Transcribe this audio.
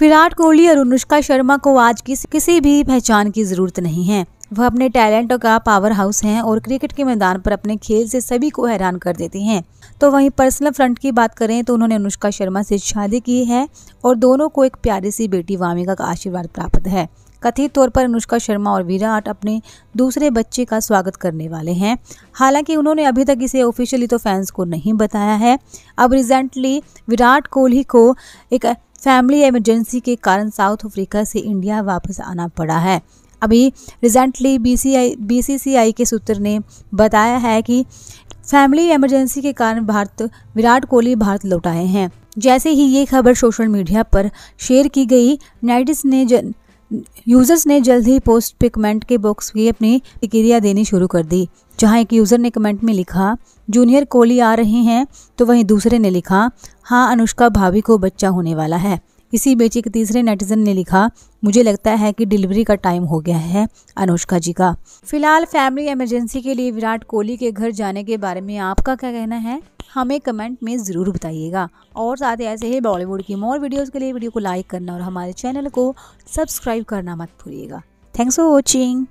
विराट कोहली और अनुष्का शर्मा को आज किसी भी पहचान की जरूरत नहीं है वह अपने टैलेंट का पावर हाउस है और क्रिकेट के मैदान पर अपने खेल से सभी को हैरान कर देती हैं तो वहीं पर्सनल फ्रंट की बात करें तो उन्होंने अनुष्का शर्मा से शादी की है और दोनों को एक प्यारी सी बेटी वामिका का आशीर्वाद प्राप्त है कथित तौर पर अनुष्का शर्मा और विराट अपने दूसरे बच्चे का स्वागत करने वाले हैं हालांकि उन्होंने अभी तक इसे ऑफिशियली तो फैंस को नहीं बताया है अब रिसेंटली विराट कोहली को एक फैमिली इमरजेंसी के कारण साउथ अफ्रीका से इंडिया वापस आना पड़ा है अभी रिसेंटली बीसीआई बीसीसीआई के सूत्र ने बताया है कि फैमिली इमरजेंसी के कारण भारत विराट कोहली भारत लौट आए हैं जैसे ही ये खबर सोशल मीडिया पर शेयर की गई नाइडिस ने जन यूजर्स ने जल्द ही पोस्ट पे कमेंट के बॉक्स की अपनी प्रतिक्रिया देनी शुरू कर दी जहां एक यूज़र ने कमेंट में लिखा जूनियर कोहली आ रहे हैं तो वहीं दूसरे ने लिखा हाँ अनुष्का भाभी को बच्चा होने वाला है इसी बीच एक तीसरे नेटिजन ने लिखा मुझे लगता है कि डिलीवरी का टाइम हो गया है अनुष्का जी का फिलहाल फैमिली इमरजेंसी के लिए विराट कोहली के घर जाने के बारे में आपका क्या कहना है हमें कमेंट में ज़रूर बताइएगा और साथ ही ऐसे ही बॉलीवुड की मोर वीडियोज़ के लिए वीडियो को लाइक करना और हमारे चैनल को सब्सक्राइब करना मत भूलिएगा थैंक्स फॉर वॉचिंग